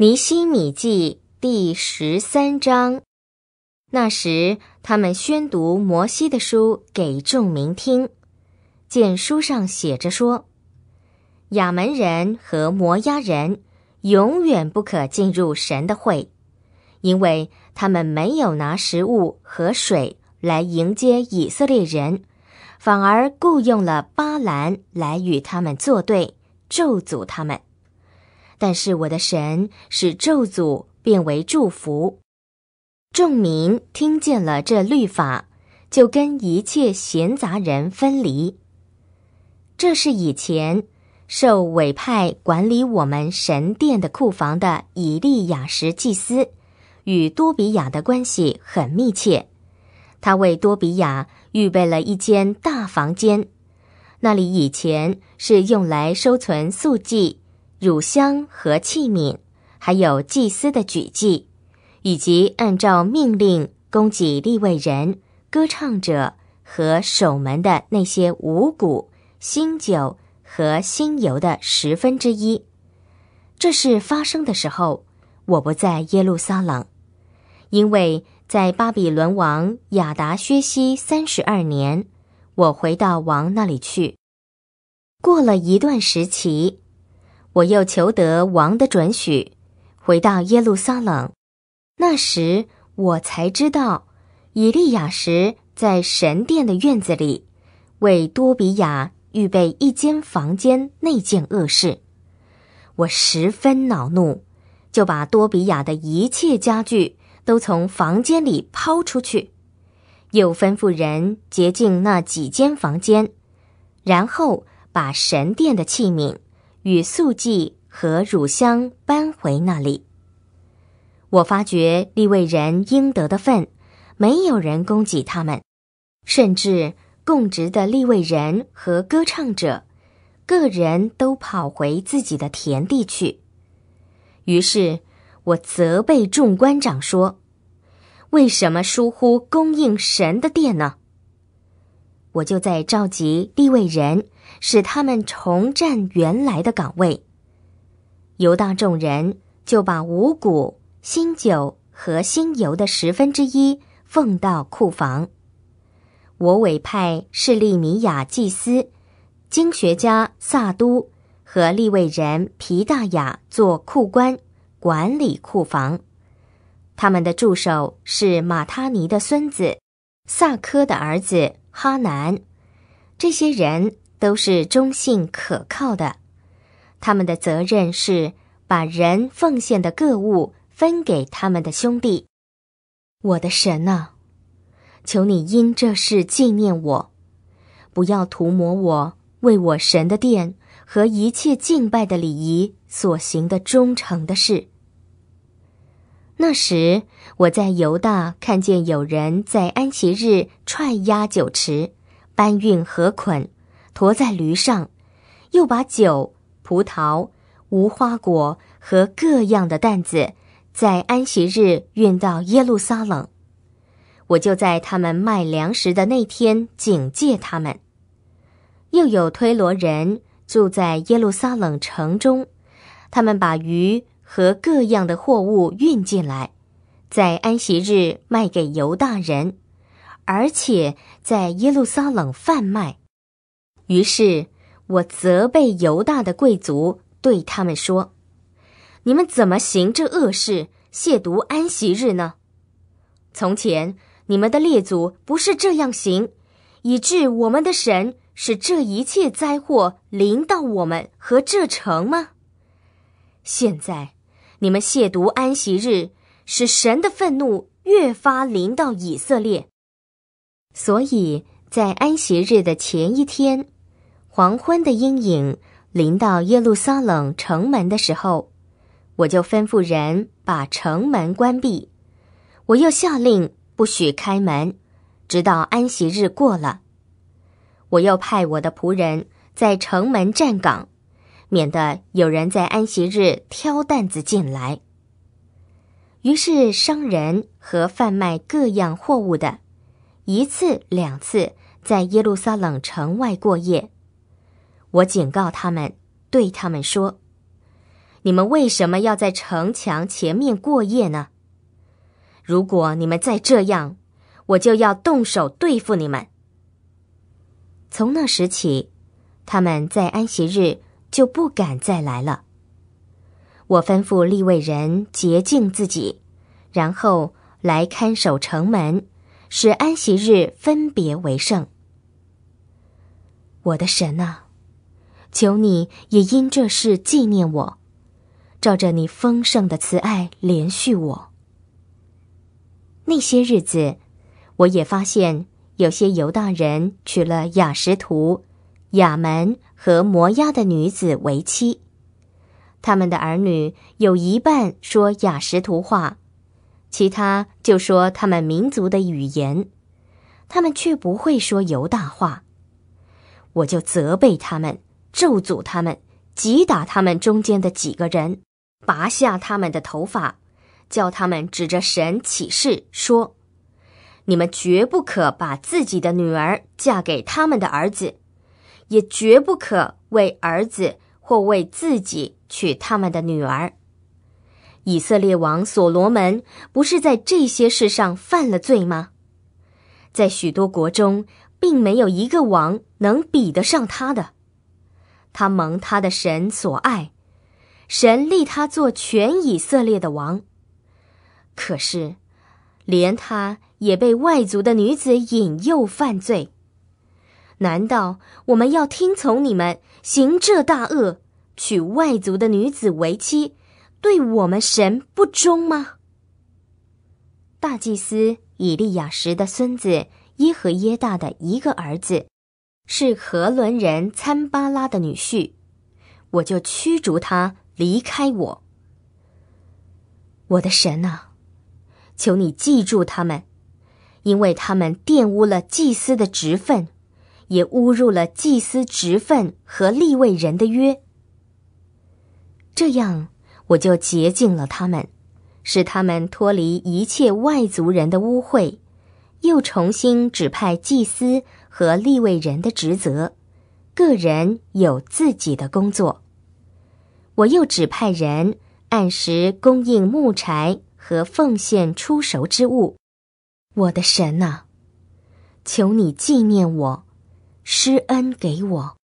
尼西米记》第十三章，那时他们宣读摩西的书给众民听，见书上写着说，亚门人和摩押人永远不可进入神的会，因为他们没有拿食物和水来迎接以色列人，反而雇用了巴兰来与他们作对，咒诅他们。但是我的神使咒诅变为祝福，众民听见了这律法，就跟一切闲杂人分离。这是以前受委派管理我们神殿的库房的以利亚什祭司，与多比亚的关系很密切。他为多比亚预备了一间大房间，那里以前是用来收存素祭。乳香和器皿，还有祭司的举祭，以及按照命令供给立位人、歌唱者和守门的那些五谷、新酒和新油的十分之一。这事发生的时候，我不在耶路撒冷，因为在巴比伦王亚达薛西三十二年，我回到王那里去，过了一段时期。我又求得王的准许，回到耶路撒冷。那时我才知道，以利亚什在神殿的院子里为多比亚预备一间房间那件恶事。我十分恼怒，就把多比亚的一切家具都从房间里抛出去，又吩咐人洁净那几间房间，然后把神殿的器皿。与素记和乳香搬回那里。我发觉利位人应得的份，没有人供给他们，甚至供职的利位人和歌唱者，个人都跑回自己的田地去。于是我责备众官长说：“为什么疏忽供应神的殿呢？”我就在召集利位人。使他们重占原来的岗位。游荡众人就把五谷、新酒和新油的十分之一奉到库房。我委派士利米亚祭司、经学家萨都和利未人皮大雅做库官，管理库房。他们的助手是马他尼的孙子、萨科的儿子哈南。这些人。都是忠信可靠的，他们的责任是把人奉献的各物分给他们的兄弟。我的神啊，求你因这事纪念我，不要涂抹我为我神的殿和一切敬拜的礼仪所行的忠诚的事。那时我在犹大看见有人在安息日踹压酒池，搬运河捆。驮在驴上，又把酒、葡萄、无花果和各样的担子，在安息日运到耶路撒冷。我就在他们卖粮食的那天警戒他们。又有推罗人住在耶路撒冷城中，他们把鱼和各样的货物运进来，在安息日卖给犹大人，而且在耶路撒冷贩卖。于是我责备犹大的贵族，对他们说：“你们怎么行这恶事，亵渎安息日呢？从前你们的列祖不是这样行，以致我们的神使这一切灾祸临到我们和这城吗？现在你们亵渎安息日，使神的愤怒越发临到以色列。所以在安息日的前一天。”黄昏的阴影临到耶路撒冷城门的时候，我就吩咐人把城门关闭。我又下令不许开门，直到安息日过了。我又派我的仆人在城门站岗，免得有人在安息日挑担子进来。于是商人和贩卖各样货物的，一次两次在耶路撒冷城外过夜。我警告他们，对他们说：“你们为什么要在城墙前面过夜呢？如果你们再这样，我就要动手对付你们。”从那时起，他们在安息日就不敢再来了。我吩咐立位人洁净自己，然后来看守城门，使安息日分别为圣。我的神啊！求你也因这事纪念我，照着你丰盛的慈爱连续我。那些日子，我也发现有些犹大人娶了雅什图、雅门和摩押的女子为妻，他们的儿女有一半说雅什图画，其他就说他们民族的语言，他们却不会说犹大话，我就责备他们。咒诅他们，击打他们中间的几个人，拔下他们的头发，叫他们指着神起誓说：“你们绝不可把自己的女儿嫁给他们的儿子，也绝不可为儿子或为自己娶他们的女儿。”以色列王所罗门不是在这些事上犯了罪吗？在许多国中，并没有一个王能比得上他的。他蒙他的神所爱，神立他做全以色列的王。可是，连他也被外族的女子引诱犯罪。难道我们要听从你们行这大恶，娶外族的女子为妻，对我们神不忠吗？大祭司以利亚时的孙子耶和耶大的一个儿子。是河伦人参巴拉的女婿，我就驱逐他离开我。我的神啊，求你记住他们，因为他们玷污了祭司的职分，也污辱了祭司职分和立位人的约。这样，我就洁净了他们，使他们脱离一切外族人的污秽，又重新指派祭司。和立位人的职责，个人有自己的工作。我又指派人按时供应木柴和奉献出熟之物。我的神呐，求你纪念我，施恩给我。